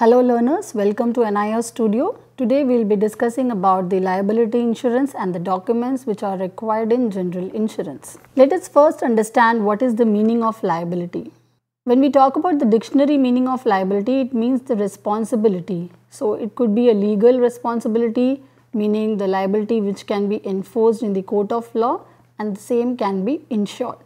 Hello learners, welcome to NIR Studio. Today we will be discussing about the liability insurance and the documents which are required in general insurance. Let us first understand what is the meaning of liability. When we talk about the dictionary meaning of liability, it means the responsibility. So it could be a legal responsibility, meaning the liability which can be enforced in the court of law and the same can be insured.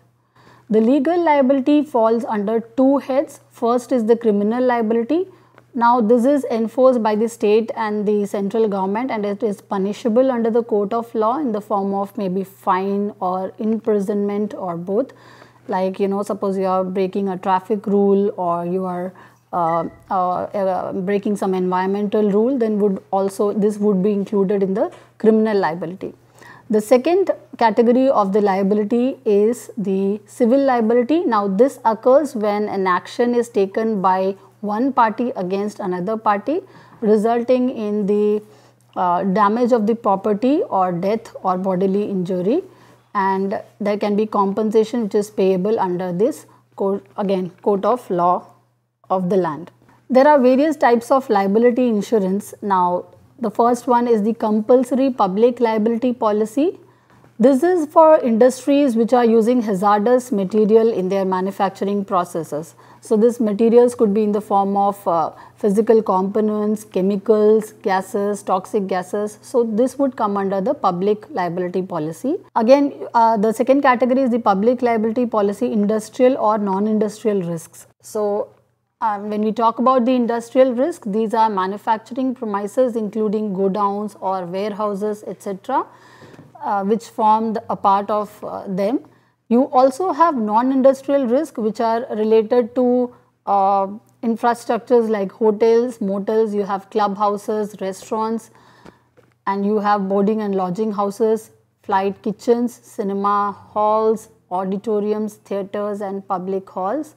The legal liability falls under two heads. First is the criminal liability now this is enforced by the state and the central government and it is punishable under the court of law in the form of maybe fine or imprisonment or both. Like you know suppose you are breaking a traffic rule or you are uh, uh, uh, breaking some environmental rule then would also this would be included in the criminal liability. The second category of the liability is the civil liability. Now this occurs when an action is taken by one party against another party resulting in the uh, damage of the property or death or bodily injury and there can be compensation which is payable under this court again court of law of the land. There are various types of liability insurance. Now the first one is the compulsory public liability policy. This is for industries which are using hazardous material in their manufacturing processes. So these materials could be in the form of uh, physical components, chemicals, gases, toxic gases. So this would come under the public liability policy. Again, uh, the second category is the public liability policy industrial or non-industrial risks. So um, when we talk about the industrial risk, these are manufacturing premises including godowns or warehouses etc. Uh, which form a part of uh, them you also have non-industrial risk which are related to uh, infrastructures like hotels, motels, you have clubhouses, restaurants and you have boarding and lodging houses, flight kitchens, cinema halls, auditoriums, theatres and public halls,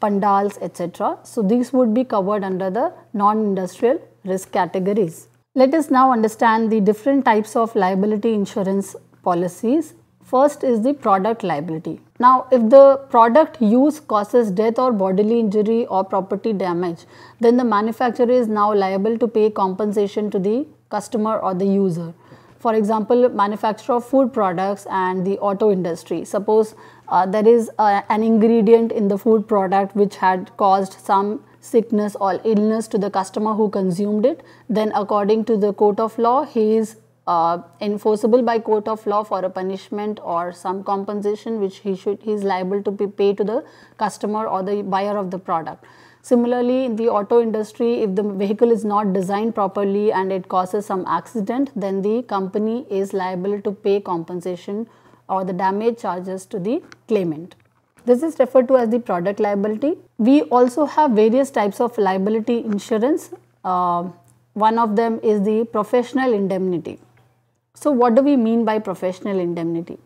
pandals etc. So these would be covered under the non-industrial risk categories. Let us now understand the different types of liability insurance policies First is the product liability. Now, if the product use causes death or bodily injury or property damage, then the manufacturer is now liable to pay compensation to the customer or the user. For example, manufacturer of food products and the auto industry. Suppose uh, there is uh, an ingredient in the food product which had caused some sickness or illness to the customer who consumed it, then according to the court of law, he is uh, enforceable by court of law for a punishment or some compensation which he should he is liable to be paid to the customer or the buyer of the product. Similarly, in the auto industry, if the vehicle is not designed properly and it causes some accident, then the company is liable to pay compensation or the damage charges to the claimant. This is referred to as the product liability. We also have various types of liability insurance. Uh, one of them is the professional indemnity. So what do we mean by professional indemnity?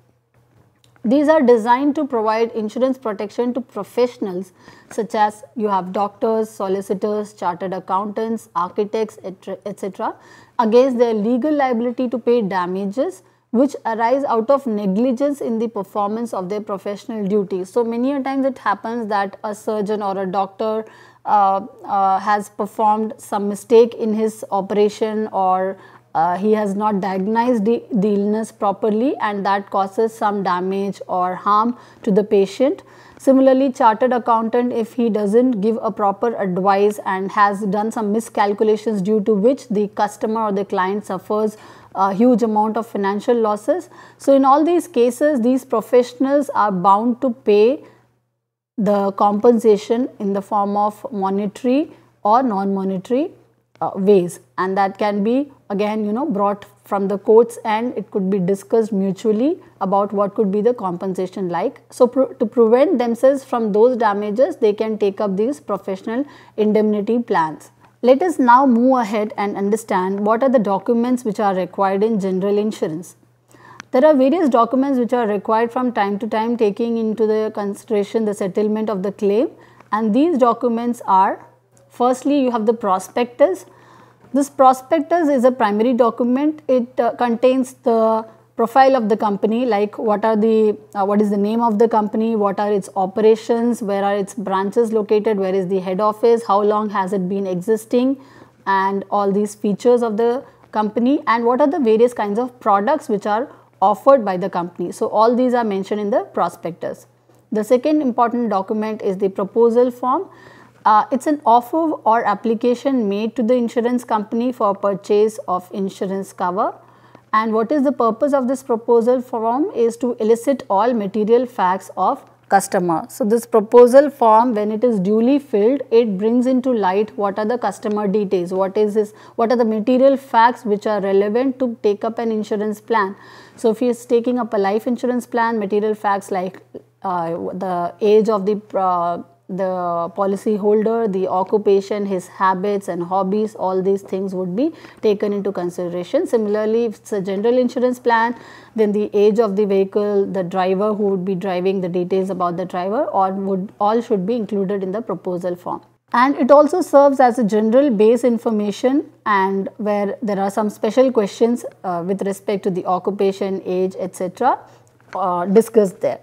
These are designed to provide insurance protection to professionals such as you have doctors, solicitors, chartered accountants, architects, etc. against their legal liability to pay damages which arise out of negligence in the performance of their professional duties. So many a times it happens that a surgeon or a doctor uh, uh, has performed some mistake in his operation or uh, he has not diagnosed the, the, illness properly and that causes some damage or harm to the patient. Similarly, chartered accountant if he doesn't give a proper advice and has done some miscalculations due to which the customer or the client suffers a huge amount of financial losses. So in all these cases, these professionals are bound to pay the compensation in the form of monetary or non-monetary uh, ways and that can be again you know brought from the courts and it could be discussed mutually about what could be the compensation like. So pr to prevent themselves from those damages they can take up these professional indemnity plans. Let us now move ahead and understand what are the documents which are required in general insurance. There are various documents which are required from time to time taking into the consideration the settlement of the claim and these documents are Firstly, you have the prospectus. This prospectus is a primary document. It uh, contains the profile of the company like what are the uh, what is the name of the company what are its operations where are its branches located where is the head office how long has it been existing and all these features of the company and what are the various kinds of products which are offered by the company so all these are mentioned in the prospectus the second important document is the proposal form uh, it's an offer or application made to the insurance company for purchase of insurance cover. And what is the purpose of this proposal form is to elicit all material facts of customer. So, this proposal form when it is duly filled, it brings into light what are the customer details, what is this, what are the material facts which are relevant to take up an insurance plan. So, if he is taking up a life insurance plan, material facts like uh, the age of the uh, the policyholder, the occupation, his habits and hobbies, all these things would be taken into consideration. Similarly, if it's a general insurance plan, then the age of the vehicle, the driver who would be driving, the details about the driver all, would, all should be included in the proposal form and it also serves as a general base information and where there are some special questions uh, with respect to the occupation, age, etc. Uh, discussed there.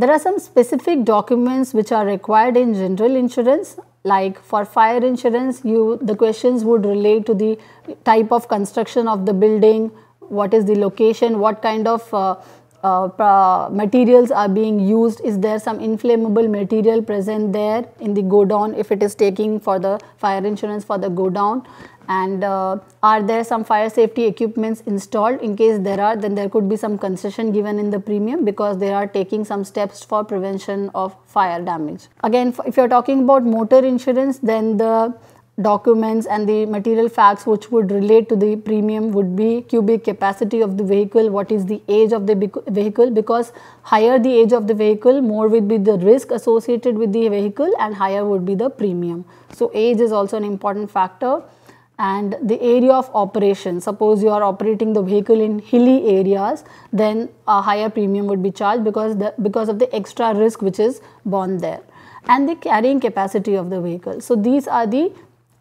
There are some specific documents which are required in general insurance like for fire insurance you the questions would relate to the type of construction of the building, what is the location, what kind of uh, uh, materials are being used? Is there some inflammable material present there in the go down if it is taking for the fire insurance for the go down? And uh, are there some fire safety equipments installed? In case there are, then there could be some concession given in the premium because they are taking some steps for prevention of fire damage. Again, if you are talking about motor insurance, then the documents and the material facts which would relate to the premium would be cubic capacity of the vehicle, what is the age of the vehicle because higher the age of the vehicle more would be the risk associated with the vehicle and higher would be the premium. So age is also an important factor and the area of operation suppose you are operating the vehicle in hilly areas then a higher premium would be charged because the because of the extra risk which is borne there and the carrying capacity of the vehicle so these are the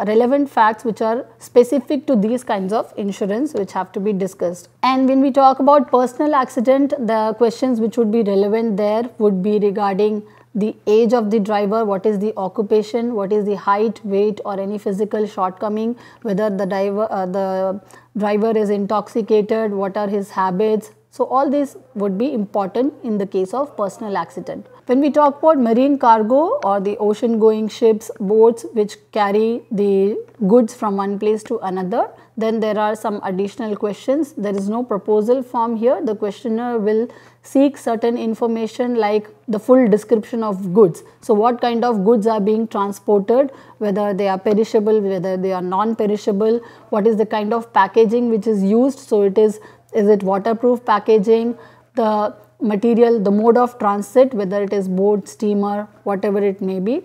relevant facts which are specific to these kinds of insurance which have to be discussed. And when we talk about personal accident, the questions which would be relevant there would be regarding the age of the driver, what is the occupation, what is the height, weight or any physical shortcoming, whether the driver, uh, the driver is intoxicated, what are his habits, so all these would be important in the case of personal accident. When we talk about marine cargo or the ocean going ships, boats which carry the goods from one place to another, then there are some additional questions. There is no proposal form here. The questioner will seek certain information like the full description of goods. So what kind of goods are being transported, whether they are perishable, whether they are non-perishable, what is the kind of packaging which is used. So it is is it waterproof packaging? The material, the mode of transit, whether it is boat, steamer, whatever it may be,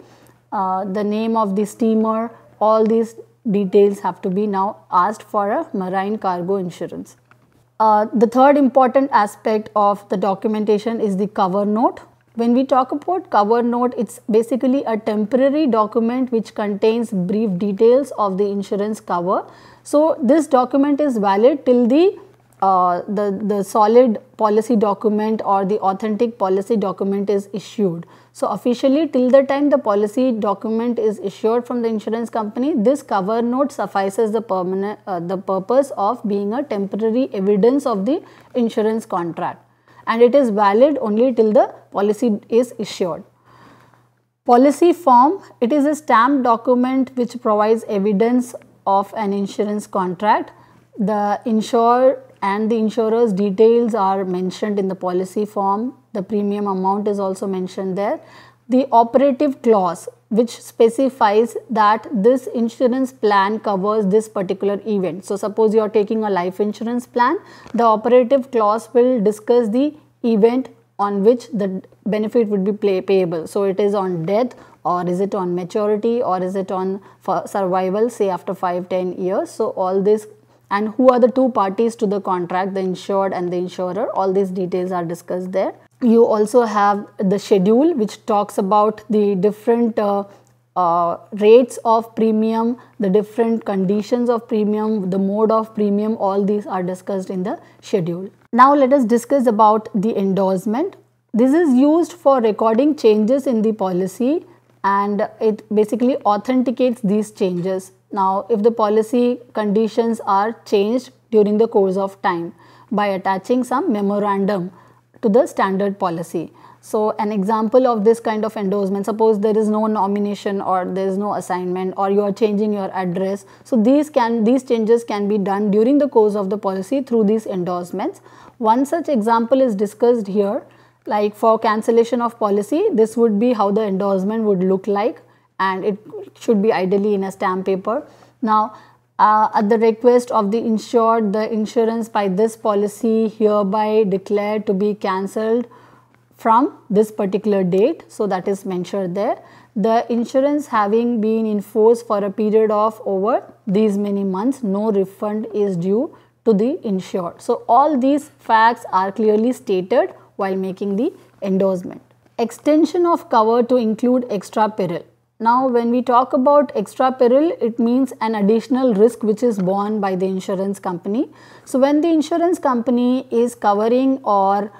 uh, the name of the steamer, all these details have to be now asked for a marine cargo insurance. Uh, the third important aspect of the documentation is the cover note. When we talk about cover note, it's basically a temporary document which contains brief details of the insurance cover. So this document is valid till the uh, the, the solid policy document or the authentic policy document is issued. So officially till the time the policy document is issued from the insurance company, this cover note suffices the, permanent, uh, the purpose of being a temporary evidence of the insurance contract and it is valid only till the policy is issued. Policy form, it is a stamped document which provides evidence of an insurance contract the insured and the insurer's details are mentioned in the policy form. The premium amount is also mentioned there. The operative clause which specifies that this insurance plan covers this particular event. So, suppose you are taking a life insurance plan, the operative clause will discuss the event on which the benefit would be pay payable. So, it is on death or is it on maturity or is it on survival say after 5-10 years. So, all this and who are the two parties to the contract the insured and the insurer all these details are discussed there you also have the schedule which talks about the different uh, uh, rates of premium the different conditions of premium the mode of premium all these are discussed in the schedule now let us discuss about the endorsement this is used for recording changes in the policy and it basically authenticates these changes now, if the policy conditions are changed during the course of time by attaching some memorandum to the standard policy. So, an example of this kind of endorsement, suppose there is no nomination or there is no assignment or you are changing your address. So, these can these changes can be done during the course of the policy through these endorsements. One such example is discussed here like for cancellation of policy this would be how the endorsement would look like and it should be ideally in a stamp paper. Now, uh, at the request of the insured, the insurance by this policy hereby declared to be cancelled from this particular date. So, that is mentioned there. The insurance having been in force for a period of over these many months, no refund is due to the insured. So, all these facts are clearly stated while making the endorsement. Extension of cover to include extra peril. Now, when we talk about extra peril, it means an additional risk which is borne by the insurance company. So, when the insurance company is covering or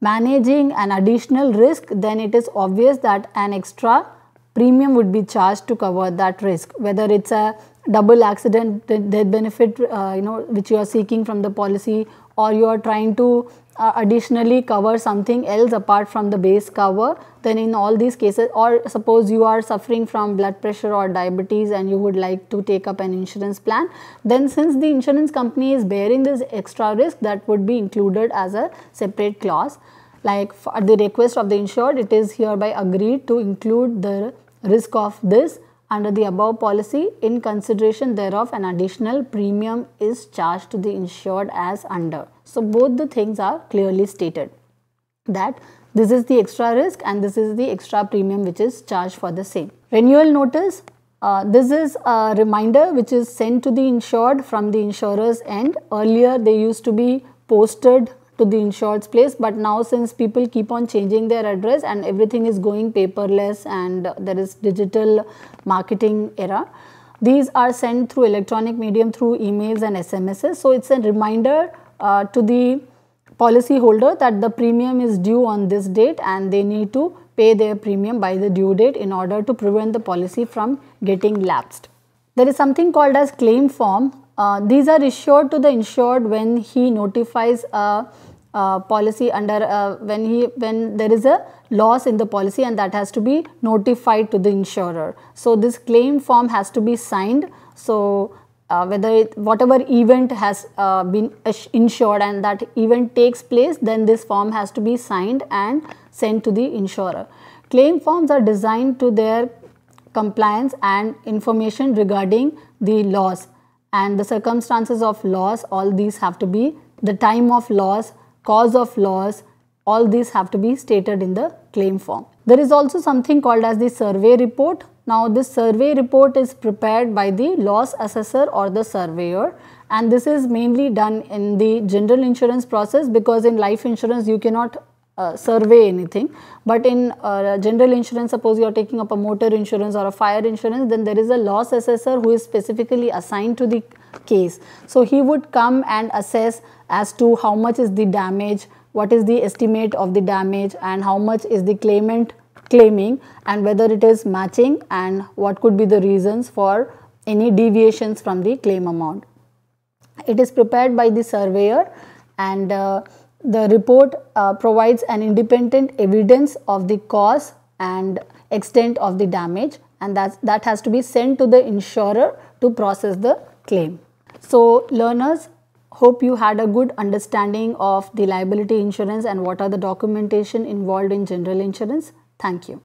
managing an additional risk, then it is obvious that an extra premium would be charged to cover that risk, whether it's a double accident death benefit uh, you know which you are seeking from the policy or you are trying to uh, additionally cover something else apart from the base cover then in all these cases or suppose you are suffering from blood pressure or diabetes and you would like to take up an insurance plan then since the insurance company is bearing this extra risk that would be included as a separate clause like at the request of the insured it is hereby agreed to include the risk of this under the above policy in consideration thereof an additional premium is charged to the insured as under so both the things are clearly stated that this is the extra risk and this is the extra premium which is charged for the same. Renewal notice, uh, this is a reminder which is sent to the insured from the insurer's end. Earlier they used to be posted to the insured's place but now since people keep on changing their address and everything is going paperless and there is digital marketing era. These are sent through electronic medium through emails and SMSs. So it's a reminder uh, to the policy holder that the premium is due on this date and they need to pay their premium by the due date in order to prevent the policy from getting lapsed. There is something called as claim form. Uh, these are issued to the insured when he notifies a, a policy under a, uh, when he when there is a loss in the policy and that has to be notified to the insurer. So this claim form has to be signed. So uh, whether it, whatever event has uh, been insured and that event takes place then this form has to be signed and sent to the insurer. Claim forms are designed to their compliance and information regarding the loss and the circumstances of loss all these have to be the time of loss, cause of loss all these have to be stated in the claim form. There is also something called as the survey report now this survey report is prepared by the loss assessor or the surveyor and this is mainly done in the general insurance process because in life insurance you cannot uh, survey anything but in uh, general insurance suppose you are taking up a motor insurance or a fire insurance then there is a loss assessor who is specifically assigned to the case so he would come and assess as to how much is the damage what is the estimate of the damage and how much is the claimant claiming and whether it is matching and what could be the reasons for any deviations from the claim amount. It is prepared by the surveyor and uh, the report uh, provides an independent evidence of the cause and extent of the damage and that's, that has to be sent to the insurer to process the claim. So learners hope you had a good understanding of the liability insurance and what are the documentation involved in general insurance. Thank you.